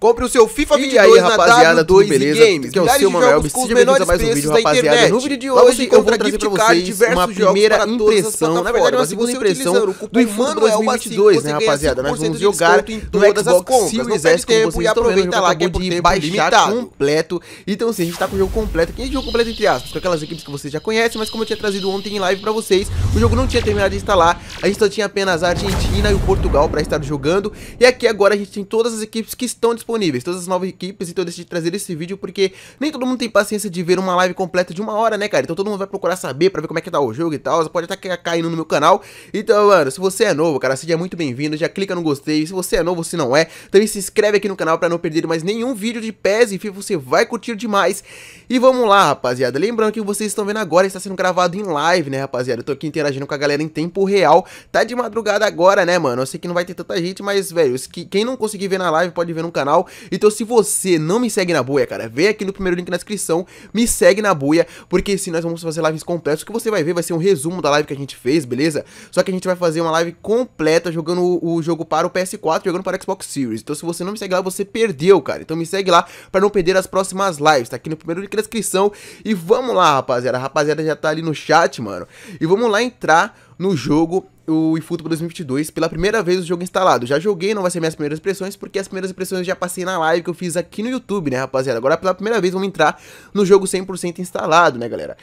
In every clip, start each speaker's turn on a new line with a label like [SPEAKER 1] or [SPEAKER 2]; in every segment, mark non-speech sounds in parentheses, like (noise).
[SPEAKER 1] Compre o seu FIFA 22 e aí, rapaziada, na W2 beleza? Games. Que é o seu Manuel, me seja bem-vindo mais um vídeo, rapaziada. No vídeo de hoje assim eu vou trazer pra vocês uma primeira impressão, na verdade assim, uma segunda impressão do IFAN 2022, né, rapaziada? Nós vamos jogar no Xbox Series S, como vocês estão vendo, lá acabou de baixar completo. Então sim, a gente tá com o jogo completo, que é jogo completo entre aspas, com aquelas equipes que vocês já conhecem, mas como eu tinha trazido ontem em live pra vocês, o jogo não tinha terminado de instalar, a gente só tinha apenas a Argentina e o Portugal pra estar jogando. E aqui agora a gente tem todas as equipes que estão disponíveis disponíveis, todas as novas equipes, então eu decidi trazer esse vídeo porque nem todo mundo tem paciência de ver uma live completa de uma hora, né, cara? Então todo mundo vai procurar saber pra ver como é que tá o jogo e tal, você pode até caindo no meu canal. Então, mano, se você é novo, cara, seja muito bem-vindo, já clica no gostei, se você é novo, se não é, também se inscreve aqui no canal pra não perder mais nenhum vídeo de PES e FIFA, você vai curtir demais. E vamos lá, rapaziada, lembrando que vocês estão vendo agora, está sendo gravado em live, né, rapaziada? Eu tô aqui interagindo com a galera em tempo real, tá de madrugada agora, né, mano? Eu sei que não vai ter tanta gente, mas, velho, quem não conseguir ver na live pode ver no canal, canal. Então se você não me segue na boia, cara, vem aqui no primeiro link na descrição, me segue na boia, porque se nós vamos fazer lives completas, o que você vai ver vai ser um resumo da live que a gente fez, beleza? Só que a gente vai fazer uma live completa jogando o, o jogo para o PS4, jogando para o Xbox Series. Então se você não me segue lá, você perdeu, cara. Então me segue lá para não perder as próximas lives, tá aqui no primeiro link na descrição. E vamos lá, rapaziada. A rapaziada já tá ali no chat, mano. E vamos lá entrar no jogo o eFootball 2022 pela primeira vez o jogo instalado. Já joguei, não vai ser minhas primeiras impressões, porque as primeiras impressões eu já passei na live que eu fiz aqui no YouTube, né, rapaziada? Agora pela primeira vez vamos entrar no jogo 100% instalado, né, galera?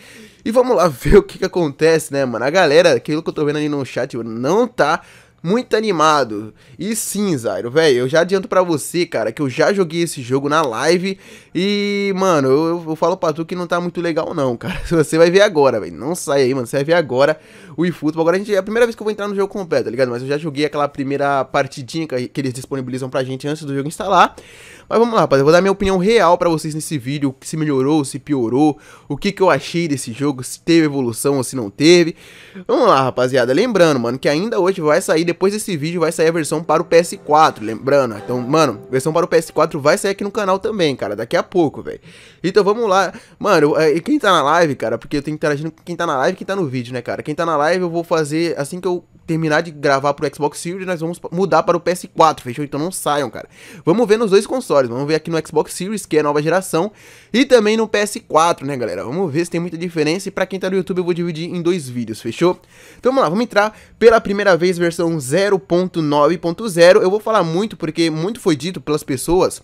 [SPEAKER 1] E vamos lá (laughs) ver o que que acontece, né, mano? A galera, aquilo que eu tô vendo ali no chat, não tá muito animado. E sim, Zairo, velho, eu já adianto para você, cara, que eu já joguei esse jogo na live e, mano, eu, eu falo pra tu que não tá muito legal não, cara. (laughs) Você vai ver agora, velho. Não sai aí, mano, você vai ver agora o eFootball. Agora a gente, é a primeira vez que eu vou entrar no jogo completo, tá ligado? Mas eu já joguei aquela primeira partidinha que, que eles disponibilizam pra gente antes do jogo instalar. Mas vamos lá, rapaziada, eu vou dar minha opinião real para vocês nesse vídeo, se melhorou, se piorou, o que, que eu achei desse jogo, se teve evolução ou se não teve. Vamos lá, rapaziada, lembrando, mano, que ainda hoje vai sair, depois desse vídeo, vai sair a versão para o PS4, lembrando. Então, mano, versão para o PS4 vai sair aqui no canal também, cara, daqui a pouco, velho. Então vamos lá, mano, é, e quem tá na live, cara, porque eu tenho que interagir com quem tá na live e quem tá no vídeo, né, cara. Quem tá na live eu vou fazer, assim que eu terminar de gravar pro Xbox Series, nós vamos mudar para o PS4, fechou? Então não saiam, cara. Vamos ver nos dois consoles, vamos ver aqui no Xbox Series, que é a nova geração, e também no PS4, né, galera? Vamos ver se tem muita diferença e para quem tá no YouTube eu vou dividir em dois vídeos, fechou? Então vamos lá, vamos entrar pela primeira vez versão 0.9.0. Eu vou falar muito porque muito foi dito pelas pessoas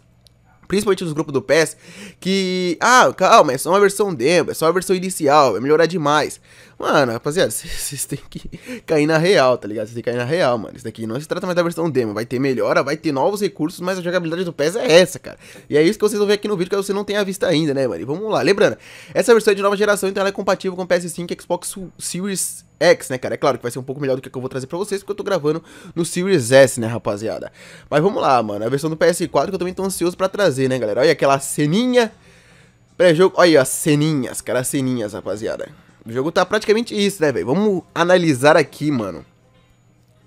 [SPEAKER 1] principalmente nos grupos do PES, que, ah, calma, é só uma versão demo, é só uma versão inicial, vai melhorar demais. Mano, rapaziada, (laughs) vocês têm que cair na real, tá ligado? Vocês têm que cair na real, mano. Isso daqui não se trata mais da versão demo. Vai ter melhora, vai ter novos recursos, mas a jogabilidade do PES é essa, cara. E é isso que vocês vão ver aqui no vídeo, que você não tenha visto ainda, né, mano? E vamos lá. Lembrando, essa versão é de nova geração, então ela é compatível com PS5 Xbox Series X, né, cara? É claro que vai ser um pouco melhor do que, que eu vou trazer pra vocês, porque eu tô gravando no Series S, né, rapaziada? Mas vamos lá, mano. A versão do PS4 que eu também tô ansioso pra trazer, né, galera? Olha aquela ceninha pré-jogo. Olha aí, as ceninhas, cara, as ceninhas, rapaziada. O jogo tá praticamente isso, né, velho? Vamos analisar aqui, mano.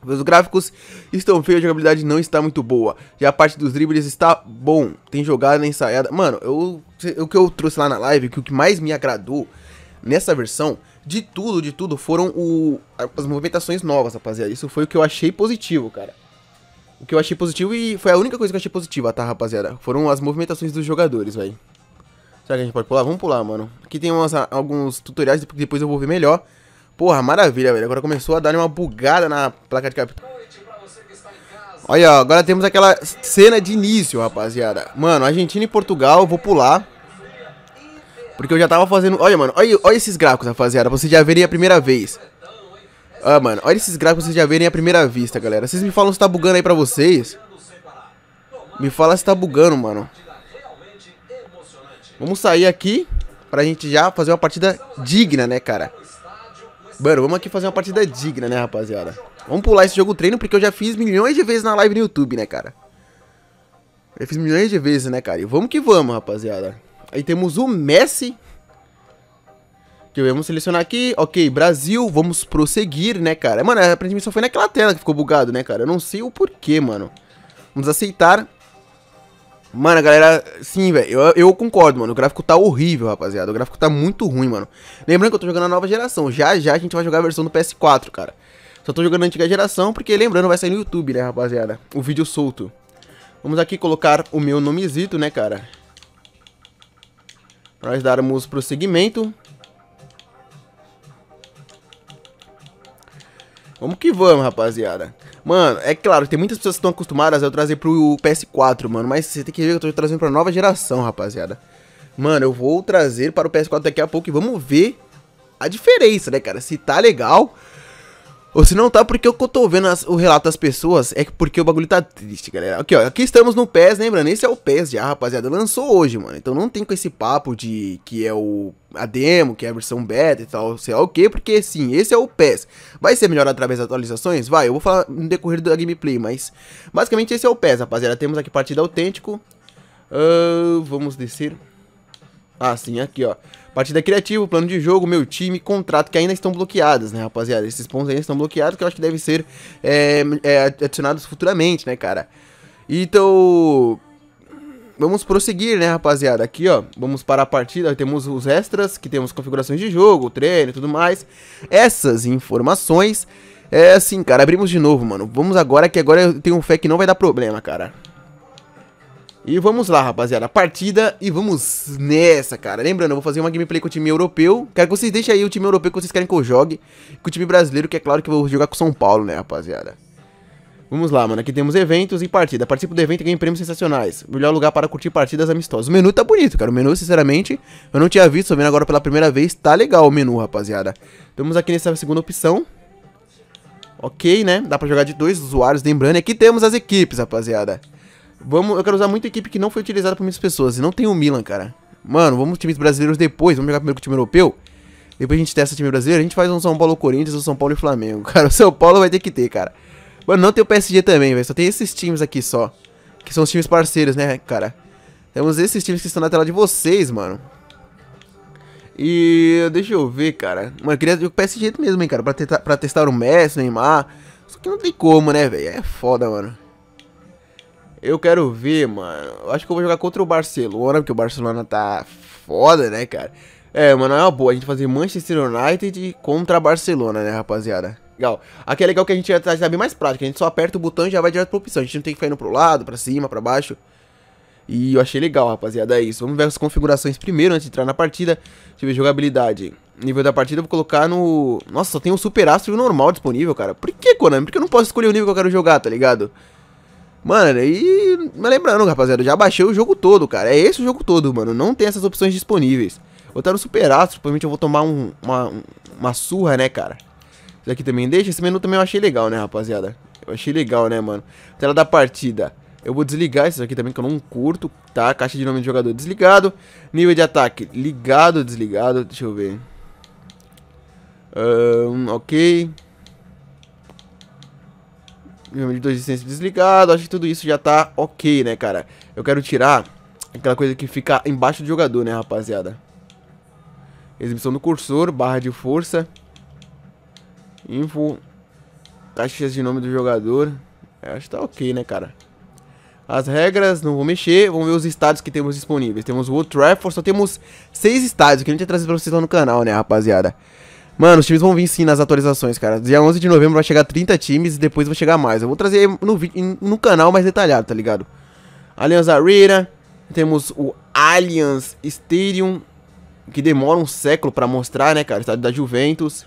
[SPEAKER 1] Os gráficos estão feios, a jogabilidade não está muito boa. Já a parte dos dribles está bom. Tem jogada ensaiada. Mano, eu, o que eu trouxe lá na live, que o que mais me agradou nessa versão, de tudo, de tudo, foram o, as movimentações novas, rapaziada. Isso foi o que eu achei positivo, cara. O que eu achei positivo e foi a única coisa que eu achei positiva, tá, rapaziada? Foram as movimentações dos jogadores, velho. Será que a gente pode pular? Vamos pular, mano. Aqui tem umas, ah, alguns tutoriais, que depois eu vou ver melhor. Porra, maravilha, velho. Agora começou a dar uma bugada na placa de capital. Olha, agora temos aquela cena de início, rapaziada. Mano, Argentina e Portugal, vou pular. Porque eu já tava fazendo... Olha, mano, olha, olha esses gráficos, rapaziada. Vocês já verem a primeira vez. Ah, mano, olha esses gráficos vocês já verem a primeira vista, galera. Vocês me falam se tá bugando aí pra vocês. Me fala se tá bugando, mano. Vamos sair aqui pra gente já fazer uma partida digna, né, cara? Mano, vamos aqui fazer uma partida digna, né, rapaziada? Vamos pular esse jogo treino, porque eu já fiz milhões de vezes na live no YouTube, né, cara? Eu fiz milhões de vezes, né, cara? E vamos que vamos, rapaziada. Aí temos o Messi. Que vamos selecionar aqui. Ok, Brasil. Vamos prosseguir, né, cara? Mano, a primeira só foi naquela tela que ficou bugado, né, cara? Eu não sei o porquê, mano. Vamos aceitar. Mano, a galera, sim, velho, eu, eu concordo, mano, o gráfico tá horrível, rapaziada, o gráfico tá muito ruim, mano. Lembrando que eu tô jogando a nova geração, já já a gente vai jogar a versão do PS4, cara. Só tô jogando a antiga geração, porque lembrando, vai sair no YouTube, né, rapaziada, o vídeo solto. Vamos aqui colocar o meu nomezito, né, cara. Pra nós darmos prosseguimento. Vamos que vamos, rapaziada. Mano, é claro, tem muitas pessoas que estão acostumadas a eu trazer pro PS4, mano. Mas você tem que ver que eu tô trazendo pra nova geração, rapaziada. Mano, eu vou trazer para o PS4 daqui a pouco e vamos ver a diferença, né, cara? Se tá legal ou se não tá, porque eu tô vendo as, o relato das pessoas, é porque o bagulho tá triste, galera. Aqui, ó, aqui estamos no PES, lembrando, esse é o PES já, rapaziada, lançou hoje, mano. Então não tem com esse papo de que é o a demo, que é a versão beta e tal, sei lá o quê porque sim, esse é o PES. Vai ser melhor através das atualizações? Vai, eu vou falar no decorrer da gameplay, mas basicamente esse é o PES, rapaziada. Temos aqui partida autêntico. Uh, vamos descer. Ah, sim, aqui, ó. Partida criativa, plano de jogo, meu time, contrato, que ainda estão bloqueadas, né, rapaziada? Esses pontos ainda estão bloqueados, que eu acho que devem ser é, é, adicionados futuramente, né, cara? Então, vamos prosseguir, né, rapaziada? Aqui, ó, vamos para a partida. Temos os extras, que temos configurações de jogo, treino e tudo mais. Essas informações. É assim, cara, abrimos de novo, mano. Vamos agora, que agora eu tenho fé que não vai dar problema, cara. E vamos lá, rapaziada, partida e vamos nessa, cara. Lembrando, eu vou fazer uma gameplay com o time europeu. Quero que vocês deixem aí o time europeu que vocês querem que eu jogue. Com o time brasileiro, que é claro que eu vou jogar com o São Paulo, né, rapaziada. Vamos lá, mano. Aqui temos eventos e partida. Participo do evento e ganho prêmios sensacionais. Melhor lugar para curtir partidas amistosas. O menu tá bonito, cara. O menu, sinceramente, eu não tinha visto. Tô vendo agora pela primeira vez. Tá legal o menu, rapaziada. Estamos aqui nessa segunda opção. Ok, né? Dá pra jogar de dois usuários, lembrando. E aqui temos as equipes, rapaziada. Vamos, eu quero usar muito equipe que não foi utilizada por muitas pessoas. E não tem o Milan, cara. Mano, vamos times brasileiros depois. Vamos jogar primeiro com o time europeu. Depois a gente testa o time brasileiro. A gente faz um São Paulo Corinthians, um São Paulo e Flamengo. (laughs) Cara, o São Paulo vai ter que ter, cara. Mano, não tem o PSG também, velho. Só tem esses times aqui só. Que são os times parceiros, né, cara? Temos esses times que estão na tela de vocês, mano. E deixa eu ver, cara. Mano, eu queria o PSG mesmo, hein, cara. Pra, teta, pra testar o Messi, o Neymar. Só que não tem como, né, velho? É foda, mano. Eu quero ver, mano. Eu acho que eu vou jogar contra o Barcelona, porque o Barcelona tá foda, né, cara? É, mano, é uma boa a gente fazer Manchester United contra Barcelona, né, rapaziada? Legal. Aqui é legal que a gente já tá bem mais prático. A gente só aperta o botão e já vai direto pra opção. A gente não tem que ficar indo pro lado, pra cima, pra baixo. E eu achei legal, rapaziada, é isso. Vamos ver as configurações primeiro, antes de entrar na partida. Deixa eu ver jogabilidade. Nível da partida eu vou colocar no... Nossa, só tem um Super Astro e normal disponível, cara. Por que, Konami? Por que eu não posso escolher o nível que eu quero jogar, tá ligado? Mano, e. Mas lembrando, rapaziada, eu já baixei o jogo todo, cara. É esse o jogo todo, mano. Não tem essas opções disponíveis. Vou estar no Super Astro, provavelmente eu vou tomar um, uma, uma surra, né, cara? Isso aqui também deixa. Esse menu também eu achei legal, né, rapaziada? Eu achei legal, né, mano? Tela da partida. Eu vou desligar isso aqui também, que eu não curto, tá? Caixa de nome de jogador desligado. Nível de ataque ligado, desligado. Deixa eu ver. Um, ok meu de resistência desligado, acho que tudo isso já tá ok, né, cara? Eu quero tirar aquela coisa que fica embaixo do jogador, né, rapaziada? Exibição do cursor, barra de força, info, caixas de nome do jogador, Eu é, acho que tá ok, né, cara? As regras, não vou mexer, vamos ver os estádios que temos disponíveis. Temos o Old Trafford, só temos seis estádios que a gente ia trazer pra vocês lá no canal, né, rapaziada? Mano, os times vão vir sim nas atualizações, cara. Dia 11 de novembro vai chegar 30 times e depois vai chegar mais. Eu vou trazer no, vídeo, no canal mais detalhado, tá ligado? Allianz Arena, temos o Allianz Stadium, que demora um século pra mostrar, né, cara? Estádio da Juventus.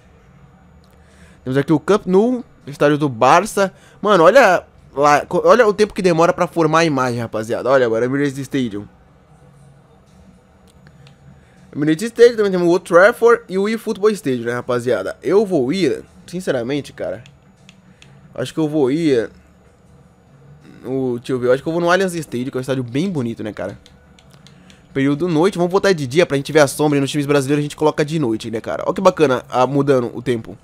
[SPEAKER 1] Temos aqui o Camp Nou, estádio do Barça. Mano, olha, lá, olha o tempo que demora pra formar a imagem, rapaziada. Olha, agora, Emirates Stadium. O Minute Stadium, também temos o Old Trafford e o eFootball Stadium, né, rapaziada? Eu vou ir, sinceramente, cara, acho que eu vou ir... no deixa eu ver, eu acho que eu vou no Allianz Stadium, que é um estádio bem bonito, né, cara? Período noite, vamos botar de dia pra gente ver a sombra e nos times brasileiros a gente coloca de noite, né, cara? Olha que bacana, a ah, mudando o tempo.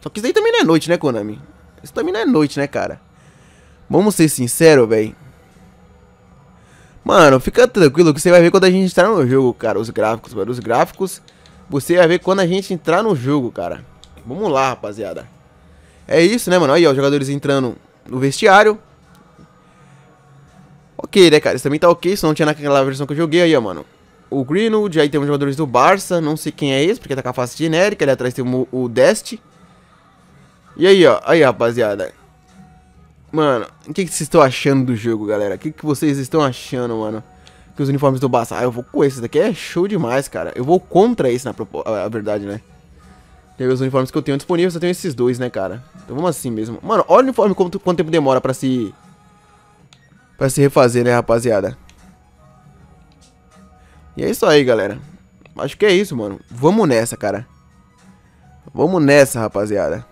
[SPEAKER 1] Só que isso aí também não é noite, né, Konami? Isso também não é noite, né, cara? Vamos ser sinceros, velho. Mano, fica tranquilo que você vai ver quando a gente entrar no jogo, cara. Os gráficos, mano. Os gráficos, você vai ver quando a gente entrar no jogo, cara. Vamos lá, rapaziada. É isso, né, mano? Aí, ó, os jogadores entrando no vestiário. Ok, né, cara? Isso também tá ok, isso não tinha naquela versão que eu joguei aí, ó, mano. O Greenwood, aí tem os jogadores do Barça, não sei quem é esse, porque tá com a face genérica, ali atrás tem o, o Dest. E aí, ó, aí, rapaziada. Mano, o que, vocês estão achando do jogo, galera? O que, que vocês estão achando, mano? Que os uniformes do Barça. Ah, eu vou com esse. daqui é show demais, cara. Eu vou contra esse, na propo... a verdade, né? Tem os uniformes que eu tenho disponíveis, só tenho esses dois, né, cara? Então vamos assim mesmo. Mano, olha o uniforme, quanto, quanto tempo demora pra se... Pra se refazer, né, rapaziada? E é isso aí, galera. Acho que é isso, mano. Vamos nessa, cara. Vamos nessa, rapaziada.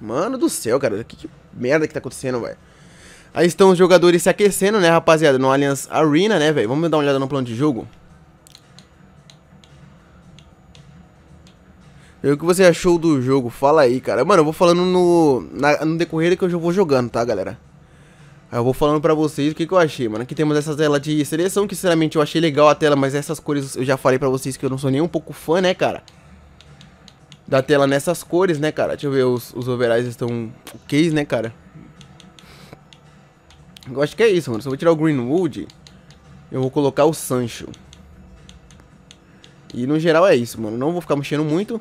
[SPEAKER 1] Mano do céu, cara. Que, que merda que tá acontecendo, velho. Aí estão os jogadores se aquecendo, né, rapaziada, no Allianz Arena, né, velho. Vamos dar uma olhada no plano de jogo. E o que você achou do jogo? Fala aí, cara. Mano, eu vou falando no, na, no decorrer que eu já vou jogando, tá, galera? Eu vou falando pra vocês o que, que eu achei, mano. Aqui temos essa tela de seleção, que sinceramente eu achei legal a tela, mas essas cores eu já falei pra vocês que eu não sou nem um pouco fã, né, cara? da tela nessas cores, né, cara? Deixa eu ver, os, os overalls estão ok, né, cara? Eu acho que é isso, mano. Se eu vou tirar o Greenwood, eu vou colocar o Sancho. E no geral é isso, mano. Não vou ficar mexendo muito.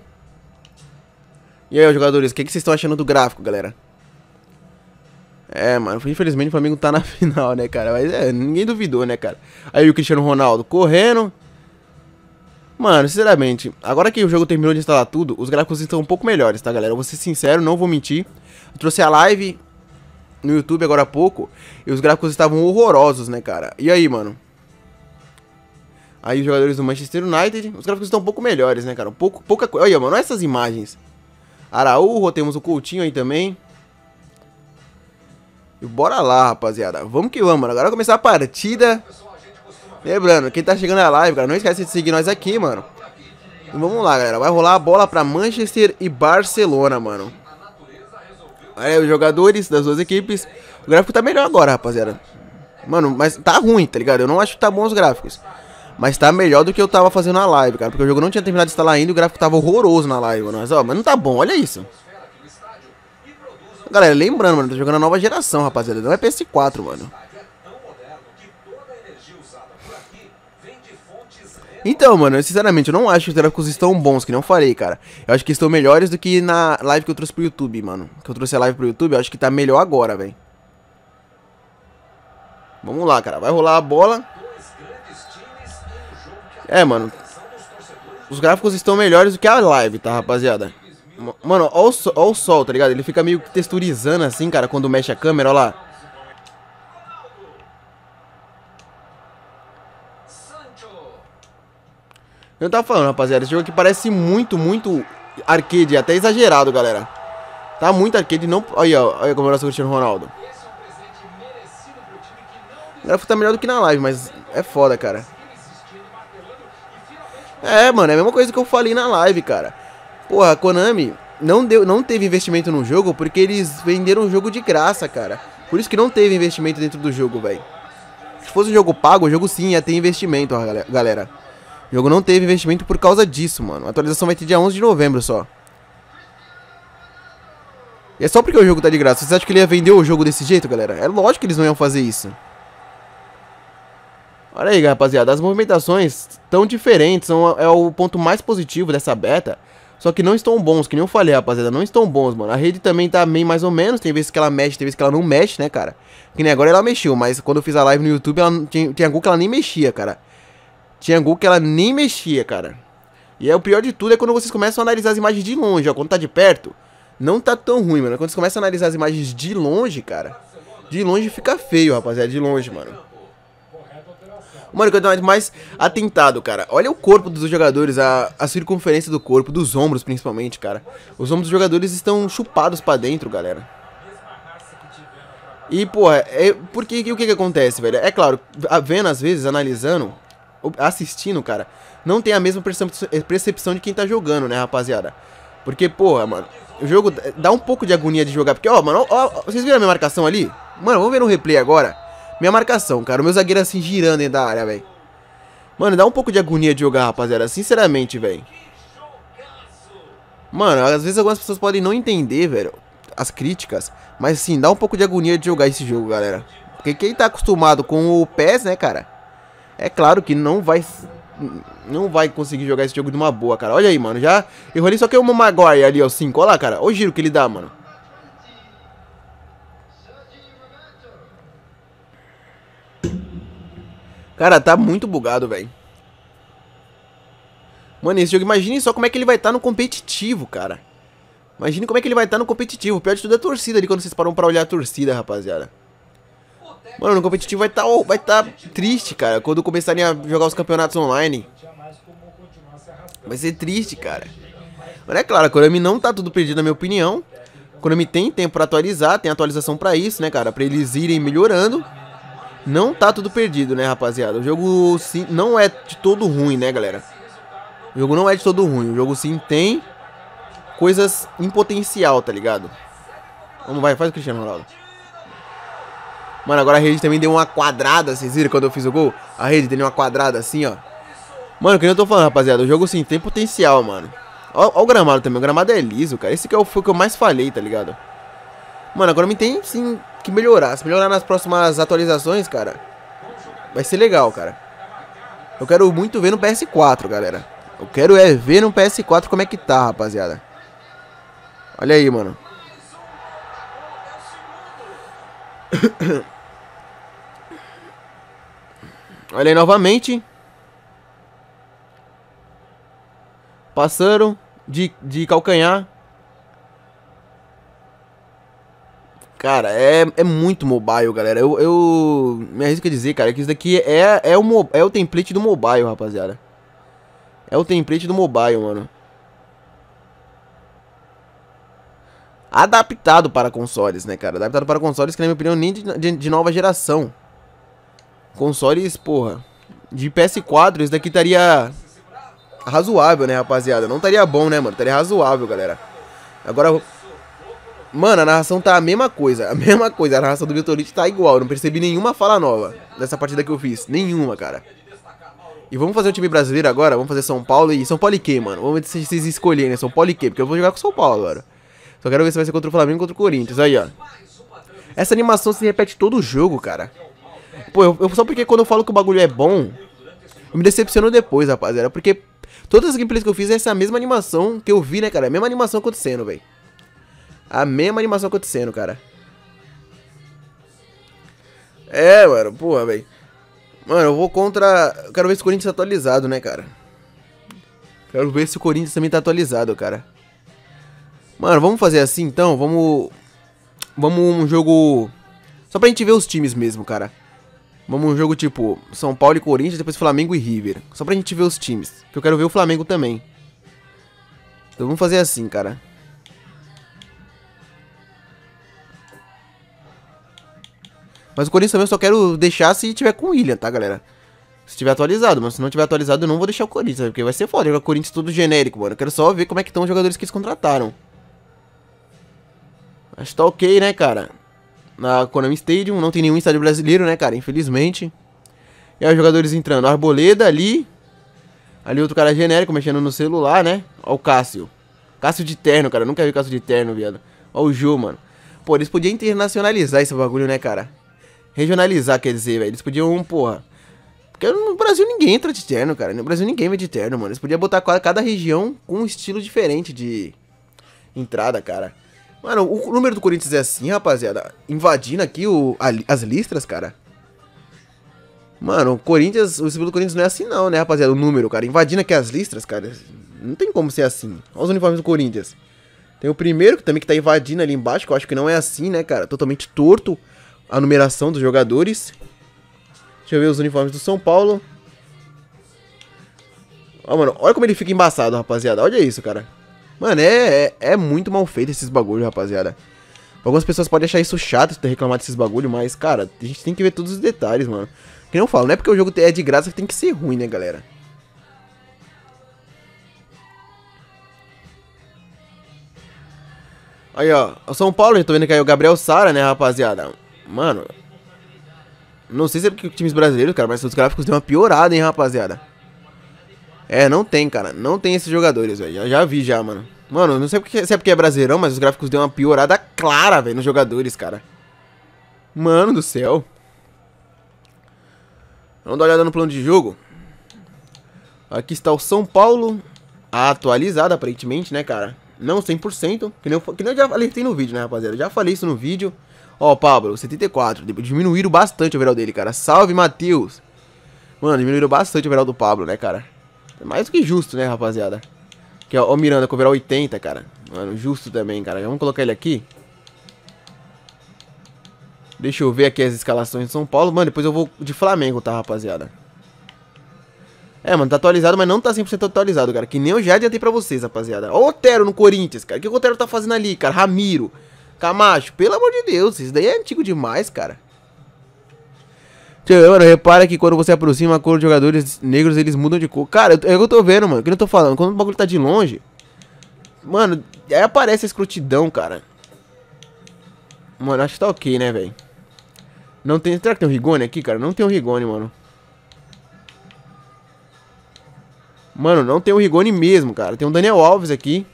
[SPEAKER 1] E aí, jogadores, o que, que vocês estão achando do gráfico, galera? É, mano, infelizmente o Flamengo tá na (laughs) final, né, cara? Mas é, ninguém duvidou, né, cara? Aí o Cristiano Ronaldo correndo, Mano, sinceramente, agora que o jogo terminou de instalar tudo, os gráficos estão um pouco melhores, tá, galera? Eu vou ser sincero, não vou mentir. Eu trouxe a live no YouTube agora há pouco e os gráficos estavam horrorosos, né, cara? E aí, mano? Aí os jogadores do Manchester United, os gráficos estão um pouco melhores, né, cara? Um pouco, pouca coisa. Olha, mano, olha essas imagens. Araújo, temos o Coutinho aí também. E bora lá, rapaziada. Vamos que vamos, mano. Agora vai começar a partida. Pessoal. Lembrando, quem tá chegando na live, cara, não esquece de seguir nós aqui, mano. E vamos lá, galera. Vai rolar a bola pra Manchester e Barcelona, mano. Aí os jogadores das duas equipes. O gráfico tá melhor agora, rapaziada. Mano, mas tá ruim, tá ligado? Eu não acho que tá bom os gráficos. Mas tá melhor do que eu tava fazendo na live, cara. Porque o jogo não tinha terminado de instalar ainda e o gráfico tava horroroso na live, mano. Mas, ó, mas não tá bom, olha isso. Galera, lembrando, mano, tá jogando a nova geração, rapaziada. Não é PS4, mano. Então, mano, eu, sinceramente, eu não acho que os gráficos estão bons, que não falei, cara. Eu acho que estão melhores do que na live que eu trouxe pro YouTube, mano. Que eu trouxe a live pro YouTube, eu acho que tá melhor agora, velho. Vamos lá, cara. Vai rolar a bola. É, mano. Os gráficos estão melhores do que a live, tá, rapaziada? Mano, ó o, sol, o sol, tá ligado? Ele fica meio que texturizando assim, cara, quando mexe a câmera, ó lá. Eu tava falando, rapaziada, esse jogo aqui parece muito, muito arcade, até exagerado, galera. Tá muito arcade, não... Olha, olha a comemoração do Cristiano Ronaldo. É o gráfico tá melhor do que na live, mas é foda, cara. É, mano, é a mesma coisa que eu falei na live, cara. Porra, a Konami não, deu, não teve investimento no jogo porque eles venderam o jogo de graça, cara. Por isso que não teve investimento dentro do jogo, velho. Se fosse um jogo pago, o jogo sim ia ter investimento, galera. O jogo não teve investimento por causa disso, mano. A atualização vai ter dia 11 de novembro só. E é só porque o jogo tá de graça. Vocês acham que ele ia vender o jogo desse jeito, galera? É lógico que eles não iam fazer isso. Olha aí, rapaziada. As movimentações tão diferentes. São, é o ponto mais positivo dessa beta. Só que não estão bons, que nem eu falei, rapaziada, não estão bons, mano. A rede também tá meio mais ou menos, tem vezes que ela mexe, tem vezes que ela não mexe, né, cara? Que nem agora ela mexeu, mas quando eu fiz a live no YouTube, ela tinha, tinha que ela nem mexia, cara. Tinha gol que ela nem mexia, cara. E é o pior de tudo é quando vocês começam a analisar as imagens de longe, ó. Quando tá de perto, não tá tão ruim, mano. Quando vocês começam a analisar as imagens de longe, cara, de longe fica feio, rapaziada. De longe, mano. Mano, o que eu tô mais atentado, cara. Olha o corpo dos jogadores, a, a circunferência do corpo, dos ombros principalmente, cara. Os ombros dos jogadores estão chupados para dentro, galera. E, porra, é, porque o que que acontece, velho? É claro, vendo às vezes, analisando, assistindo, cara, não tem a mesma percepção de quem tá jogando, né, rapaziada? Porque, porra, mano, o jogo dá um pouco de agonia de jogar. Porque, ó, mano, ó, ó, vocês viram a minha marcação ali? Mano, vamos ver no replay agora. Minha marcação, cara, o meu zagueiro assim girando dentro da área, velho. Mano, dá um pouco de agonia de jogar, rapaziada, sinceramente, velho. Mano, às vezes algumas pessoas podem não entender, velho, as críticas. Mas, sim, dá um pouco de agonia de jogar esse jogo, galera. Porque quem tá acostumado com o PES, né, cara? É claro que não vai não vai conseguir jogar esse jogo de uma boa, cara. Olha aí, mano, já errou ali, só que o Maguire ali, ó, 5. Olha lá, cara, olha o giro que ele dá, mano. Cara, tá muito bugado, velho. Mano, esse jogo, imagine só como é que ele vai estar tá no competitivo, cara. Imagine como é que ele vai estar tá no competitivo. pior de tudo é a torcida ali, quando vocês param pra olhar a torcida, rapaziada. Mano, no competitivo vai estar tá, vai tá triste, cara. Quando começarem a jogar os campeonatos online. Vai ser triste, cara. Mas é claro, a Konami não tá tudo perdido, na minha opinião. A Konami tem tempo pra atualizar, tem atualização pra isso, né, cara? Pra eles irem melhorando. Não tá tudo perdido, né, rapaziada? O jogo sim, não é de todo ruim, né, galera? O jogo não é de todo ruim. O jogo sim tem coisas em potencial, tá ligado? Vamos, vai, faz o Cristiano Ronaldo. Mano, agora a rede também deu uma quadrada, vocês viram quando eu fiz o gol? A rede deu uma quadrada assim, ó. Mano, que eu tô falando, rapaziada, o jogo sim tem potencial, mano. Ó, ó o gramado também, o gramado é liso, cara. Esse que é o, foi o que eu mais falei tá ligado? Mano, agora me tem sim que melhorar. Se melhorar nas próximas atualizações, cara, vai ser legal, cara. Eu quero muito ver no PS4, galera. Eu quero é ver no PS4 como é que tá, rapaziada. Olha aí, mano. (coughs) Olha aí novamente. Passaram de, de calcanhar. Cara, é, é muito mobile, galera. Eu, eu me arrisco a dizer, cara, que isso daqui é, é, o, é o template do mobile, rapaziada. É o template do mobile, mano. adaptado para consoles, né, cara? Adaptado para consoles que, na minha opinião, nem de, de, de nova geração. Consoles, porra, de PS4, isso daqui estaria razoável, né, rapaziada? Não estaria bom, né, mano? Estaria razoável, galera. Agora, mano, a narração tá a mesma coisa, a (laughs) mesma coisa. A narração do Vitorite tá igual, não percebi nenhuma fala nova nessa partida que eu fiz. Nenhuma, cara. E vamos fazer o time brasileiro agora? Vamos fazer São Paulo e São Paulo e quem, mano? Vamos ver se vocês escolherem, né? São Paulo e quem? Porque eu vou jogar com São Paulo agora. Só quero ver se vai ser contra o Flamengo ou contra o Corinthians. Aí, ó. Essa animação se repete todo o jogo, cara. Pô, eu, eu, só porque quando eu falo que o bagulho é bom, eu me decepciono depois, rapaziada. Porque todas as gameplays que eu fiz é essa mesma animação que eu vi, né, cara? É a mesma animação acontecendo, velho. A mesma animação acontecendo, cara. É, mano, porra, velho. Mano, eu vou contra. quero ver se o Corinthians tá atualizado, né, cara? Quero ver se o Corinthians também tá atualizado, cara. Mano, vamos fazer assim então? Vamos. Vamos um jogo. Só pra gente ver os times mesmo, cara. Vamos um jogo tipo São Paulo e Corinthians, depois Flamengo e River. Só pra gente ver os times. Que eu quero ver o Flamengo também. Então vamos fazer assim, cara. Mas o Corinthians também eu só quero deixar se tiver com o William, tá, galera? Se tiver atualizado, mas se não tiver atualizado, eu não vou deixar o Corinthians, né? porque vai ser foda. O Corinthians tudo genérico, mano. Eu quero só ver como é que estão os jogadores que eles contrataram. Acho que tá ok, né, cara? Na Konami Stadium, não tem nenhum estádio brasileiro, né, cara? Infelizmente. E aí os jogadores entrando. Arboleda ali. Ali outro cara genérico mexendo no celular, né? Ó o Cássio. Cássio de terno, cara. nunca vi Cássio de terno, viado. Ó o Ju, mano. Pô, eles podiam internacionalizar esse bagulho, né, cara? Regionalizar, quer dizer, velho. Eles podiam, porra. Porque no Brasil ninguém entra de terno, cara. No Brasil ninguém vai de terno, mano. Eles podiam botar cada região com um estilo diferente de entrada, cara. Mano, o número do Corinthians é assim, rapaziada. Invadindo aqui o, a, as listras, cara. Mano, o Corinthians, o símbolo do Corinthians não é assim não, né, rapaziada? O número, cara. Invadindo aqui as listras, cara. Não tem como ser assim. Olha os uniformes do Corinthians. Tem o primeiro, que também que tá invadindo ali embaixo, que eu acho que não é assim, né, cara? Totalmente torto a numeração dos jogadores. Deixa eu ver os uniformes do São Paulo. Ó, mano, olha como ele fica embaçado, rapaziada. Olha isso, cara. Mano, é, é, é muito mal feito esses bagulho, rapaziada. Algumas pessoas podem achar isso chato, ter reclamado desses bagulho, mas, cara, a gente tem que ver todos os detalhes, mano. Que não falo, não é porque o jogo é de graça que tem que ser ruim, né, galera? Aí, ó, o São Paulo, já tô vendo que aí o Gabriel Sara, né, rapaziada? Mano, não sei se é porque os times brasileiros, cara, mas os gráficos deu uma piorada, hein, rapaziada? É, não tem, cara. Não tem esses jogadores, velho. Já, já vi já, mano. Mano, não sei porque, se é porque é brasileirão, mas os gráficos deu uma piorada clara, velho, nos jogadores, cara. Mano do céu. Vamos dar uma olhada no plano de jogo. Aqui está o São Paulo, atualizado aparentemente, né, cara? Não 100%, que nem, eu, que nem eu já alertei no vídeo, né, rapaziada? Eu já falei isso no vídeo. Ó, Pablo, 74. Diminuíram bastante o overall dele, cara. Salve, Matheus. Mano, diminuíram bastante o overall do Pablo, né, cara? É mais do que justo, né, rapaziada? Que ó, é o Miranda cobrou 80, cara. Mano, justo também, cara. Vamos colocar ele aqui. Deixa eu ver aqui as escalações de São Paulo. Mano, depois eu vou de Flamengo, tá, rapaziada? É, mano, tá atualizado, mas não tá 100% atualizado, cara. Que nem eu já adiantei pra vocês, rapaziada. Ó o Otero no Corinthians, cara. O que o Otero tá fazendo ali, cara? Ramiro, Camacho. Pelo amor de Deus, isso daí é antigo demais, cara. Mano, repara que quando você aproxima a cor de jogadores negros, eles mudam de cor. Cara, é o que eu tô vendo, mano. Que eu tô falando. Quando o bagulho tá de longe. Mano, aí aparece a escrotidão, cara. Mano, acho que tá ok, né, velho? Não tem. Será que tem um Rigoni aqui, cara? Não tem um Rigoni, mano. Mano, não tem um Rigoni mesmo, cara. Tem um Daniel Alves aqui.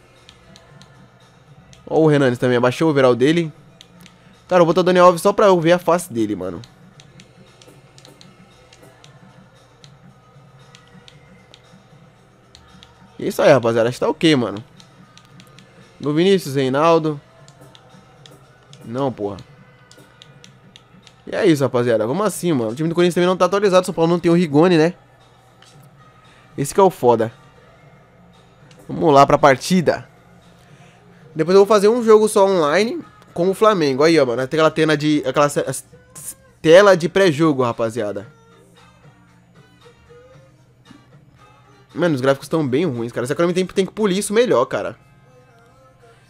[SPEAKER 1] Ó, o Renanes também. Abaixou o overall dele. Cara, eu vou botar o Daniel Alves só pra eu ver a face dele, mano. Isso aí, rapaziada. Está o tá quê, mano? No Vinícius, Reinaldo. Não, porra. E é isso, rapaziada. Vamos assim, mano. O time do Corinthians também não tá atualizado. São Paulo não tem o Rigoni, né? Esse que é o foda. Vamos lá pra partida. Depois eu vou fazer um jogo só online com o Flamengo. Aí, ó, mano. Aquela tela de, aquela tela de pré-jogo, rapaziada. Mano, os gráficos estão bem ruins, cara. Só que ao mesmo tempo tem que polir isso melhor, cara.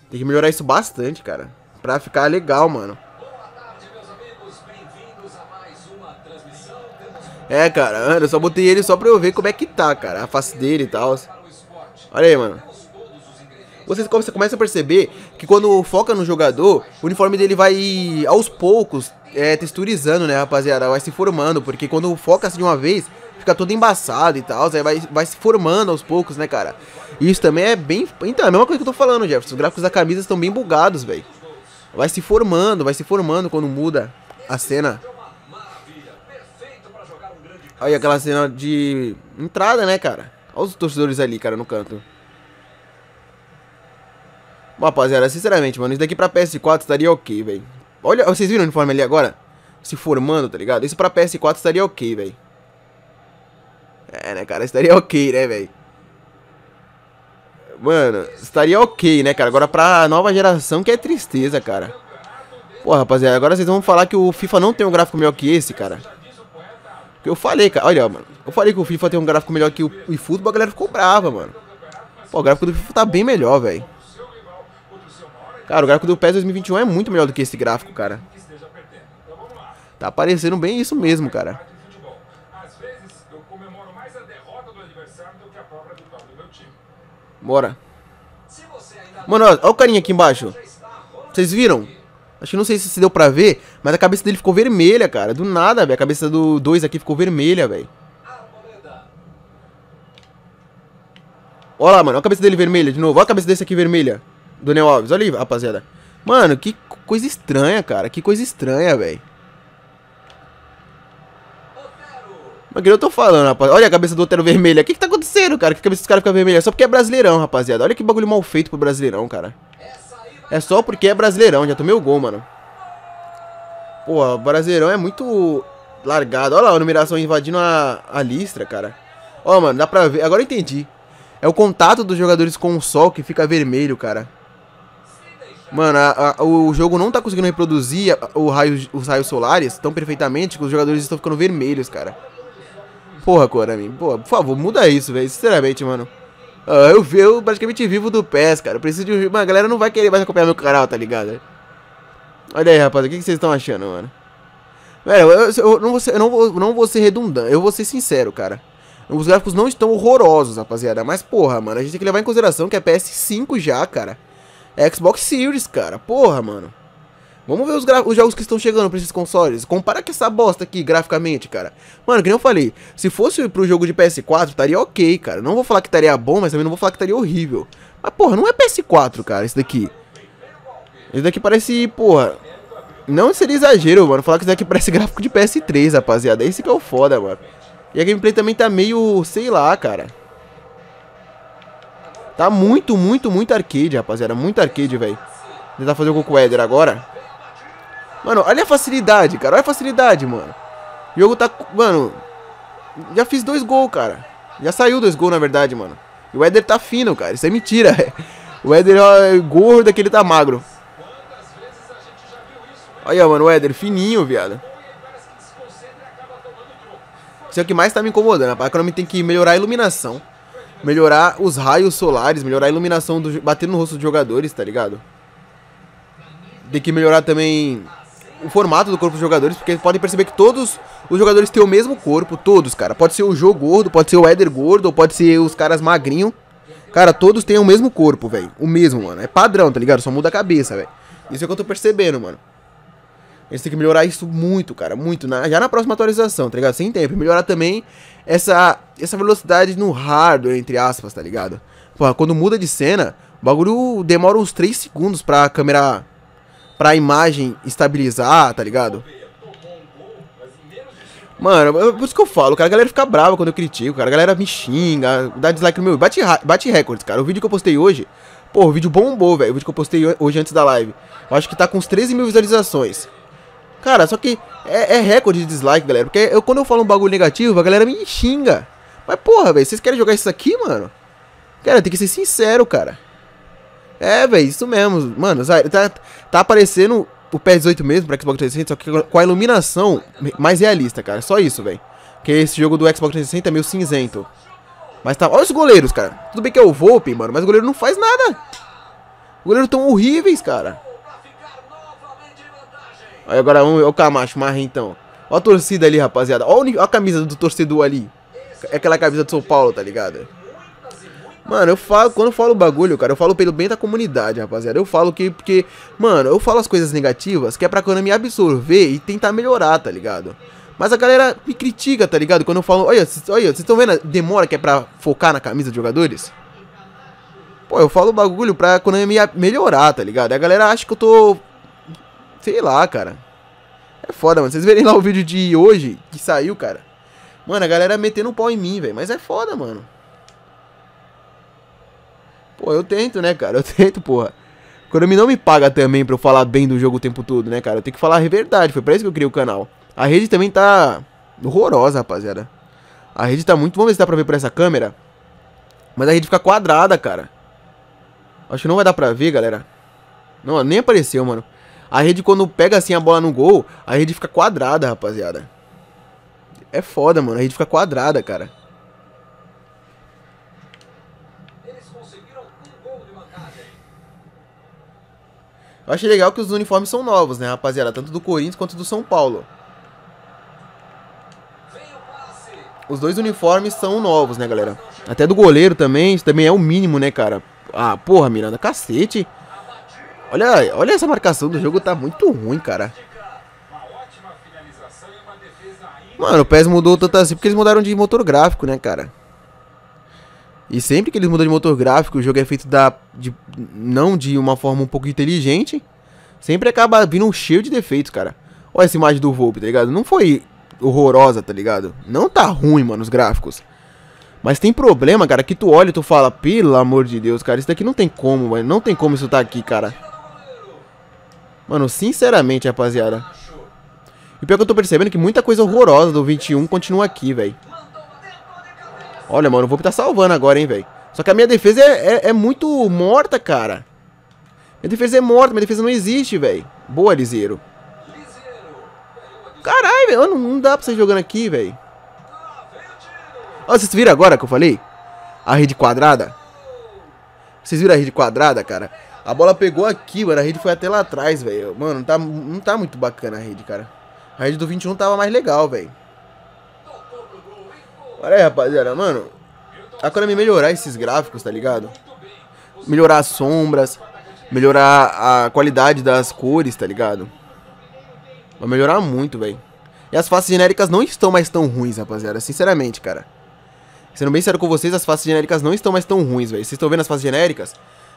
[SPEAKER 1] Tem que melhorar isso bastante, cara. Pra ficar legal, mano. É, cara, mano, eu só botei ele só pra eu ver como é que tá, cara. A face dele e tal. Olha aí, mano. Você, você começa a perceber que quando foca no jogador, o uniforme dele vai aos poucos é, texturizando, né, rapaziada? Vai se formando, porque quando foca assim de uma vez, fica todo embaçado e tal, vai, vai se formando aos poucos, né, cara? E isso também é bem. Então, é a mesma coisa que eu tô falando, Jefferson. Os gráficos da camisa estão bem bugados, velho. Vai se formando, vai se formando quando muda a cena. Aí aquela cena de entrada, né, cara? Olha os torcedores ali, cara, no canto. Bom, rapaziada, sinceramente, mano, isso daqui pra PS4 estaria ok, velho. Olha, vocês viram o uniforme ali agora? Se formando, tá ligado? Isso pra PS4 estaria ok, velho. É, né, cara? Estaria ok, né, velho? Mano, estaria ok, né, cara? Agora pra nova geração que é tristeza, cara. Pô, rapaziada, agora vocês vão falar que o FIFA não tem um gráfico melhor que esse, cara. Eu falei, cara, olha, mano. Eu falei que o FIFA tem um gráfico melhor que o eFootball, a galera ficou brava, mano. Pô, o gráfico do FIFA tá bem melhor, velho. Cara, o gráfico do PES 2021 é muito melhor do que esse gráfico, cara. Tá parecendo bem isso mesmo, cara. Bora. Mano, olha o carinha aqui embaixo. Vocês viram? Acho que não sei se deu pra ver, mas a cabeça dele ficou vermelha, cara. Do nada, velho. A cabeça do 2 aqui ficou vermelha, velho. Olha lá, mano. Olha a cabeça dele vermelha de novo. Olha a cabeça desse aqui vermelha. Do Neo Alves. Olha aí, rapaziada. Mano, que coisa estranha, cara. Que coisa estranha, velho. Mas que eu tô falando, rapaz. Olha a cabeça do Otero vermelha. O que que tá acontecendo, cara? Que a cabeça dos caras fica vermelha? É só porque é brasileirão, rapaziada. Olha que bagulho mal feito pro brasileirão, cara. É só porque é brasileirão. Já tomei o gol, mano. Pô, brasileirão é muito largado. Olha lá a numeração invadindo a, a listra, cara. Ó, mano, dá pra ver. Agora eu entendi. É o contato dos jogadores com o sol que fica vermelho, cara. Mano, a, a, o jogo não tá conseguindo reproduzir a, o raio, os raios solares tão perfeitamente que os jogadores estão ficando vermelhos, cara. Porra, Konami, porra, por favor, muda isso, velho. Sinceramente, mano. Uh, eu, eu praticamente vivo do PES, cara. Eu preciso de a galera não vai querer mais acompanhar meu canal, tá ligado? Olha aí, rapaz, o que, que vocês estão achando, mano? Velho, eu, eu, não vou ser, eu não vou, não vou ser redundante, eu vou ser sincero, cara. Os gráficos não estão horrorosos, rapaziada. Mas, porra, mano, a gente tem que levar em consideração que é PS5 já, cara. É Xbox Series, cara. Porra, mano. Vamos ver os, os, jogos que estão chegando pra esses consoles. Compara com essa bosta aqui, graficamente, cara. Mano, que nem eu falei, se fosse pro jogo de PS4, estaria ok, cara. Não vou falar que estaria bom, mas também não vou falar que estaria horrível. Mas, porra, não é PS4, cara, isso daqui. Isso daqui parece, porra... Não seria exagero, mano, falar que isso daqui parece (laughs) gráfico de PS3, rapaziada. Esse que é o foda, mano. E a gameplay também tá meio, sei lá, cara. Tá muito, muito, muito arcade, rapaziada. Muito arcade, velho. Tentar fazer o Goku Eder agora. Mano, olha a facilidade, cara. Olha a facilidade, mano. O jogo tá... Mano... Já fiz dois gols, cara. Já saiu dois gols, na verdade, mano. E o Éder tá fino, cara. Isso é mentira, (laughs) é. O Éder é gordo, é que ele tá magro. Olha, mano, o Éder fininho, viado. Isso é o que mais tá me incomodando. A Konami é tem que melhorar a iluminação. Melhorar os raios solares, melhorar a iluminação do bater no rosto dos jogadores, tá ligado? Tem que melhorar também o formato do corpo dos jogadores, porque podem perceber que todos os jogadores têm o mesmo corpo, todos, cara. Pode ser o Jô gordo, pode ser o Éder gordo, ou pode ser os caras magrinho. Cara, todos têm o mesmo corpo, velho. O mesmo, mano. É padrão, tá ligado? Só muda a cabeça, velho. Isso é o que eu tô percebendo, mano. A gente tem que melhorar isso muito, cara, muito. Na, já na próxima atualização, tá ligado? Sem tempo. Melhorar também essa, essa velocidade no hardware, entre aspas, tá ligado? Porra, quando muda de cena, o bagulho demora uns 3 segundos pra câmera pra imagem estabilizar, tá ligado? Mano, é por isso que eu falo, cara, a galera fica brava quando eu critico, cara, a galera me xinga, dá dislike no meu, bate, bate recordes, cara, o vídeo que eu postei hoje, pô, o vídeo bombou, velho, o vídeo que eu postei hoje antes da live, eu acho que tá com uns 13 mil visualizações, cara, só que é, é recorde de dislike, galera, porque eu, quando eu falo um bagulho negativo, a galera me xinga, mas porra, velho, vocês querem jogar isso aqui, mano? Cara, tem que ser sincero, cara. É, velho, isso mesmo. Mano, tá, tá aparecendo o PS18 mesmo pra Xbox 360, só que com a iluminação mais realista, cara. Só isso, velho. Porque esse jogo do Xbox 360 é meio cinzento. Mas tá. Olha os goleiros, cara. Tudo bem que é o Volpe, mano, mas o goleiro não faz nada. Os goleiros tão horríveis, cara. Aí agora vamos ver o Camacho, marra então. Olha a torcida ali, rapaziada. Olha a camisa do torcedor ali. É aquela camisa do São Paulo, tá ligado? Mano, eu falo, quando eu falo bagulho, cara, eu falo pelo bem da comunidade, rapaziada. Eu falo que, porque, mano, eu falo as coisas negativas que é pra Konami absorver e tentar melhorar, tá ligado? Mas a galera me critica, tá ligado? Quando eu falo, olha, olha, vocês estão vendo a demora que é pra focar na camisa de jogadores? Pô, eu falo bagulho pra Konami melhorar, tá ligado? a galera acha que eu tô. Sei lá, cara. É foda, mano. Vocês verem lá o vídeo de hoje que saiu, cara. Mano, a galera metendo um pau em mim, velho. Mas é foda, mano. Pô, eu tento, né, cara? Eu tento, porra. O Konami não me paga também pra eu falar bem do jogo o tempo todo, né, cara? Eu tenho que falar a verdade. Foi pra isso que eu criei o canal. A rede também tá horrorosa, rapaziada. A rede tá muito. Vamos ver se dá pra ver por essa câmera. Mas a rede fica quadrada, cara. Acho que não vai dar pra ver, galera. Não, nem apareceu, mano. A rede, quando pega assim a bola no gol, a rede fica quadrada, rapaziada. É foda, mano. A rede fica quadrada, cara. Eu achei legal que os uniformes são novos, né, rapaziada? Tanto do Corinthians quanto do São Paulo. Os dois uniformes são novos, né, galera? Até do goleiro também, isso também é o mínimo, né, cara? Ah, porra, Miranda, cacete. Olha, olha essa marcação do jogo, tá muito ruim, cara. Mano, o PES mudou tanto assim porque eles mudaram de motor gráfico, né, cara? E sempre que eles mudam de motor gráfico, o jogo é feito da, de, não de uma forma um pouco inteligente, sempre acaba vindo um cheio de defeitos, cara. Olha essa imagem do Volpe, tá ligado? Não foi horrorosa, tá ligado? Não tá ruim, mano, os gráficos. Mas tem problema, cara, que tu olha e tu fala, pelo amor de Deus, cara, isso daqui não tem como, mano. Não tem como isso tá aqui, cara. Mano, sinceramente, rapaziada. E pior que eu tô percebendo que muita coisa horrorosa do 21 continua aqui, velho. Olha, mano, o Vop tá salvando agora, hein, velho. Só que a minha defesa é, é, é, muito morta, cara. Minha defesa é morta, minha defesa não existe, velho. Boa, Liseiro. Caralho, velho, não, não, dá pra você jogando aqui, velho. Ó, vocês viram agora que eu falei? A rede quadrada. Vocês viram a rede quadrada, cara? A bola pegou aqui, mano. A rede foi até lá atrás, velho. Mano, não tá, não tá muito bacana a rede, cara. A rede do 21 tava mais legal, velho. Olha aí, rapaziada, mano. Agora de melhorar esses gráficos, tá ligado? Melhorar as sombras, melhorar a qualidade das cores, tá ligado? Vai melhorar muito, velho. E as faces genéricas não estão mais tão ruins, rapaziada. Sinceramente, cara. Sendo bem sério com vocês, as faces genéricas não estão mais tão ruins, velho. Vocês estão vendo as faces genéricas?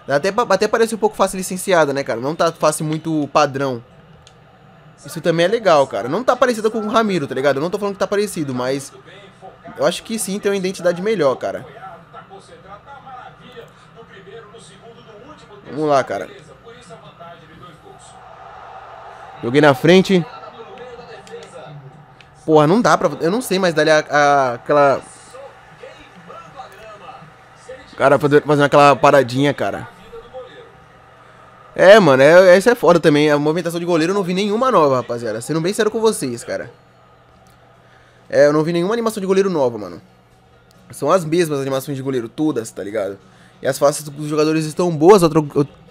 [SPEAKER 1] Até, até parece um pouco face licenciada, né, cara? Não tá face muito padrão. Isso também é legal, cara. Não tá parecida com o Ramiro, tá ligado? Eu não tô falando que tá parecido, mas eu acho que sim tem uma identidade melhor, cara. Vamos lá, cara. Joguei na frente. Porra, não dá pra... Eu não sei mais dar a, a, aquela... Cara, fazendo aquela paradinha, cara. É, mano, é, essa é foda também. A movimentação de goleiro eu não vi nenhuma nova, rapaziada. Sendo bem sério com vocês, cara. É, eu não vi nenhuma animação de goleiro nova, mano. São as mesmas animações de goleiro, todas, tá ligado? E as faces dos jogadores estão boas,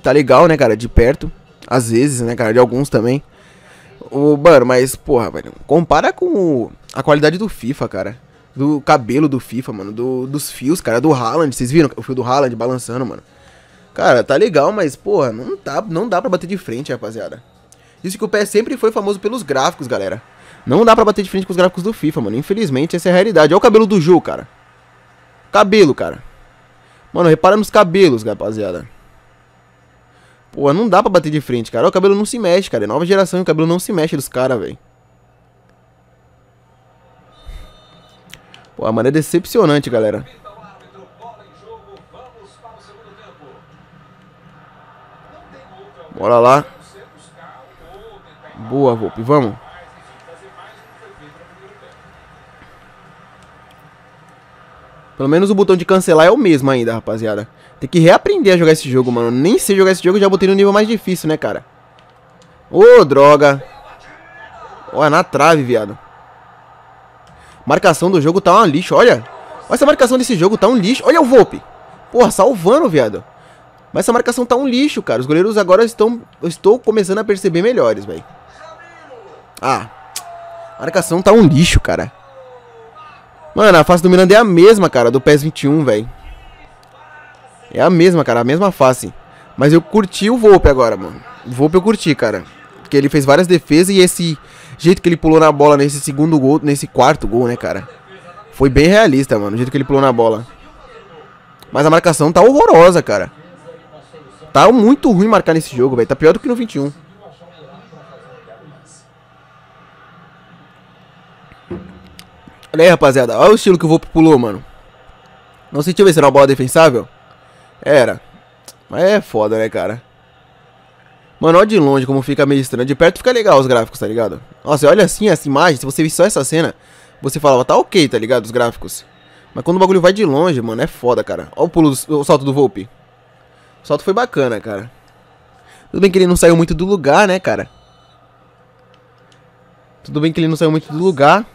[SPEAKER 1] tá legal, né, cara, de perto. Às vezes, né, cara, de alguns também. O, mano, mas, porra, velho, compara com a qualidade do FIFA, cara. Do cabelo do FIFA, mano, do, dos fios, cara, do Haaland, vocês viram o fio do Haaland balançando, mano. Cara, tá legal, mas, porra, não, tá, não dá pra bater de frente, rapaziada. Isso que o PS sempre foi famoso pelos gráficos, galera. Não dá pra bater de frente com os gráficos do FIFA, mano. Infelizmente, essa é a realidade. Olha o cabelo do Ju, cara. Cabelo, cara. Mano, repara nos cabelos, rapaziada. Pô, não dá pra bater de frente, cara. O cabelo não se mexe, cara. É nova geração e o cabelo não se mexe dos caras, velho. Pô, mano, é decepcionante, galera. Bora lá. Boa, Volpe, vamos. Pelo menos o botão de cancelar é o mesmo ainda, rapaziada. Tem que reaprender a jogar esse jogo, mano. Nem sei jogar esse jogo, já botei no nível mais difícil, né, cara? Ô, oh, droga. Olha, é na trave, viado. Marcação do jogo tá um lixo, olha. Olha essa marcação desse jogo, tá um lixo. Olha o Volpe. Porra, salvando, viado. Mas essa marcação tá um lixo, cara. Os goleiros agora estão... Eu estou começando a perceber melhores, velho. Ah. marcação tá um lixo, cara. Mano, a face do Miranda é a mesma, cara, do PES 21, velho. É a mesma, cara, a mesma face. Mas eu curti o Volpe agora, mano. O Volpe eu curti, cara. Porque ele fez várias defesas e esse jeito que ele pulou na bola nesse segundo gol, nesse quarto gol, né, cara? Foi bem realista, mano, o jeito que ele pulou na bola. Mas a marcação tá horrorosa, cara. Tá muito ruim marcar nesse jogo, velho. Tá pior do que no 21. Olha aí, rapaziada. Olha o estilo que o Volpe pulou, mano. Não sentiu ver se era uma bola defensável? Era. Mas é foda, né, cara? Mano, olha de longe como fica meio estranho. De perto fica legal os gráficos, tá ligado? Nossa, olha assim essa imagem, se você visse só essa cena, você falava, tá ok, tá ligado? Os gráficos. Mas quando o bagulho vai de longe, mano, é foda, cara. Olha o pulo, do, o salto do Volpe. O salto foi bacana, cara. Tudo bem que ele não saiu muito do lugar, né, cara? Tudo bem que ele não saiu muito do lugar.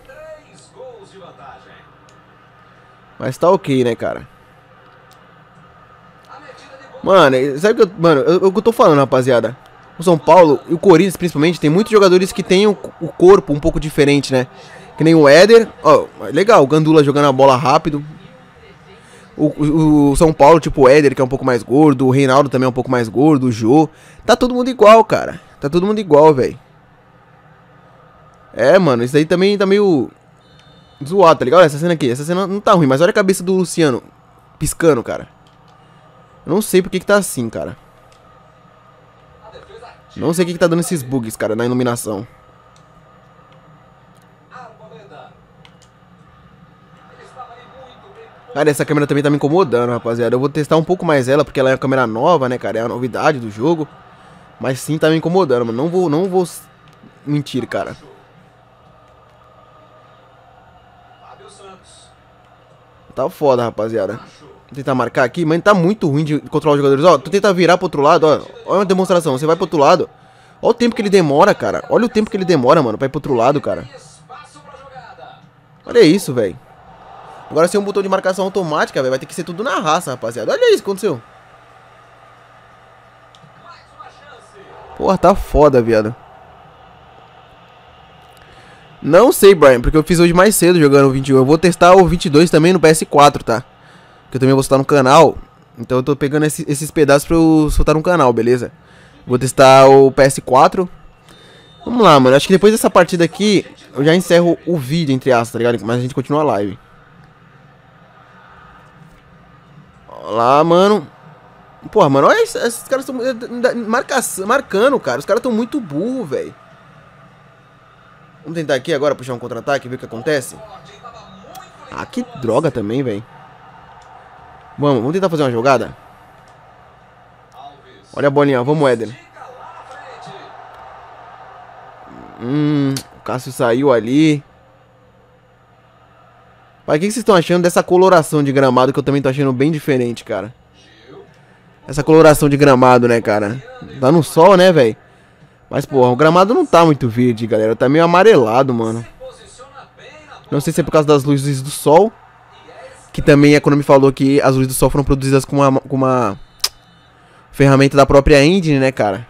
[SPEAKER 1] Mas tá ok, né, cara? Mano, sabe o que eu, mano, eu, eu tô falando, rapaziada? O São Paulo e o Corinthians, principalmente, tem muitos jogadores que têm o, o corpo um pouco diferente, né? Que nem o Éder. Ó, oh, legal, o Gandula jogando a bola rápido. O, o, o, São Paulo, tipo o Éder, que é um pouco mais gordo. O Reinaldo também é um pouco mais gordo. O Jô. Tá todo mundo igual, cara. Tá todo mundo igual, velho. É, mano, isso aí também tá meio zoado, tá ligado? Olha essa cena aqui. Essa cena não tá ruim, mas olha a cabeça do Luciano piscando, cara. Eu não sei porque que tá assim, cara. Não sei o que, que tá dando esses bugs, cara, na iluminação. Cara, essa câmera também tá me incomodando, rapaziada. Eu vou testar um pouco mais ela, porque ela é uma câmera nova, né, cara? É a novidade do jogo. Mas sim, tá me incomodando, mano. Não vou, não vou mentir, cara. Tá foda, rapaziada. Vou tentar marcar aqui, mas tá muito ruim de controlar os jogadores. Ó, tu tenta virar pro outro lado, ó. Olha uma demonstração, você vai pro outro lado. Olha o tempo que ele demora, cara. Olha o tempo que ele demora, mano, pra ir pro outro lado, cara. Olha isso, velho. Agora sem um botão de marcação automática, velho, vai ter que ser tudo na raça, rapaziada. Olha isso que aconteceu. Porra, tá foda, viado. Não sei, Brian, porque eu fiz hoje mais cedo jogando o 21. Eu vou testar o 22 também no PS4, tá? Que eu também vou soltar no canal. Então eu tô pegando esse, esses pedaços pra eu soltar no canal, beleza? Vou testar o PS4. Vamos lá, mano. Acho que depois dessa partida aqui, eu já encerro o vídeo, entre aspas, tá ligado? Mas a gente continua a live. Olá, mano. Porra, mano, olha esses, esses caras estão eh, marcando, cara. Os caras estão muito burro, velho. Vamos tentar aqui agora puxar um contra-ataque, ver o que acontece. Ah, que droga também, velho. Vamos, vamos tentar fazer uma jogada. Olha a bolinha, vamos, Éder. Hum, o Cássio saiu ali. Pai, o que vocês estão achando dessa coloração de gramado que eu também tô achando bem diferente, cara? Essa coloração de gramado, né, cara? Tá no sol, né, velho? Mas, pô, o gramado não tá muito verde, galera. Tá meio amarelado, mano. Não sei se é por causa das luzes do sol. Que também a Konami falou que as luzes do sol foram produzidas com uma, com uma ferramenta da própria engine, né, cara?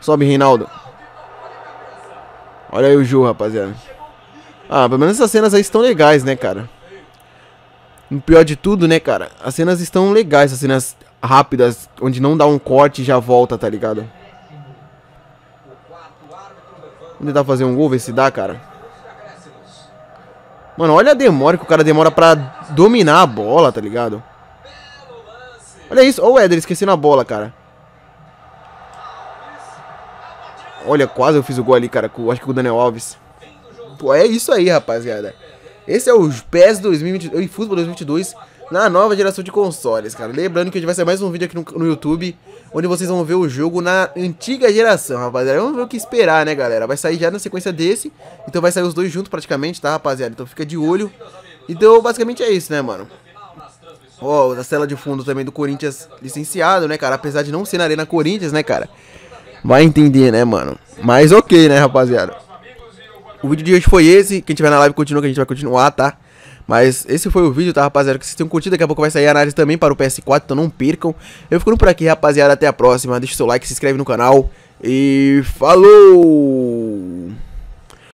[SPEAKER 1] Sobe, Reinaldo. Olha aí o Ju, rapaziada. Ah, pelo menos essas cenas aí estão legais, né, cara? O pior de tudo, né, cara? As cenas estão legais, as cenas rápidas, onde não dá um corte e já volta, tá ligado? Vamos tentar fazer um gol, ver se dá, cara. Mano, olha a demora que o cara demora pra dominar a bola, tá ligado? Olha isso. olha o Éder, esquecendo a bola, cara. Olha, quase eu fiz o gol ali, cara. acho que com o Daniel Alves. Pô, é isso aí, rapaziada. Esse é o PES 2022, Futebol 2022 na nova geração de consoles, cara. Lembrando que vai ser mais um vídeo aqui no, no, YouTube, onde vocês vão ver o jogo na antiga geração, rapaziada. Vamos ver o que esperar, né, galera? Vai sair já na sequência desse, então vai sair os dois juntos praticamente, tá, rapaziada? Então fica de olho. Então, basicamente é isso, né, mano? Ó, oh, a tela de fundo também do Corinthians licenciado, né, cara? Apesar de não ser na Arena Corinthians, né, cara? Vai entender, né, mano? Mas ok, né, rapaziada? O vídeo de hoje foi esse. Quem tiver na live continua, que a gente vai continuar, tá? Mas esse foi o vídeo, tá, rapaziada? Que vocês tenham curtido. Daqui a pouco vai sair a análise também para o PS4, então não percam. Eu ficando por aqui, rapaziada. Até a próxima. Deixa o seu like, se inscreve no canal. E falou!